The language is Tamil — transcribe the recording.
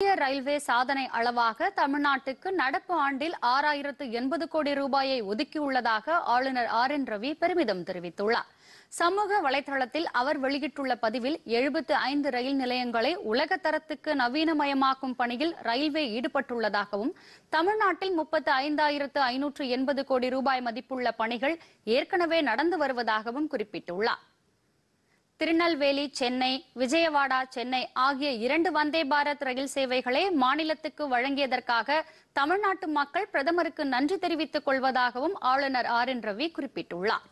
இந்திய ரயில்வே சாதனை அளவாக தமிழ்நாட்டுக்கு நடப்பு ஆண்டில் ஆறாயிரத்து எண்பது கோடி ரூபாயை ஒதுக்கியுள்ளதாக ஆளுநர் ஆர் என் ரவி பெருமிதம் தெரிவித்துள்ளார் சமூக வலைதளத்தில் அவர் வெளியிட்டுள்ள பதிவில் எழுபத்து ஐந்து ரயில் நிலையங்களை உலக தரத்துக்கு நவீனமயமாக்கும் பணியில் ரயில்வே ஈடுபட்டுள்ளதாகவும் தமிழ்நாட்டில் முப்பத்து ஐந்தாயிரத்து ஐநூற்று எண்பது கோடி ரூபாய் மதிப்புள்ள பணிகள் ஏற்கனவே நடந்து வருவதாகவும் குறிப்பிட்டுள்ளார் திருநெல்வேலி சென்னை விஜயவாடா சென்னை ஆகிய இரண்டு வந்தே பாரத் ரயில் சேவைகளை மாநிலத்துக்கு வழங்கியதற்காக தமிழ்நாட்டு மக்கள் பிரதமருக்கு நன்றி தெரிவித்துக் கொள்வதாகவும் ஆளுநர் ஆர் என் ரவி குறிப்பிட்டுள்ளார்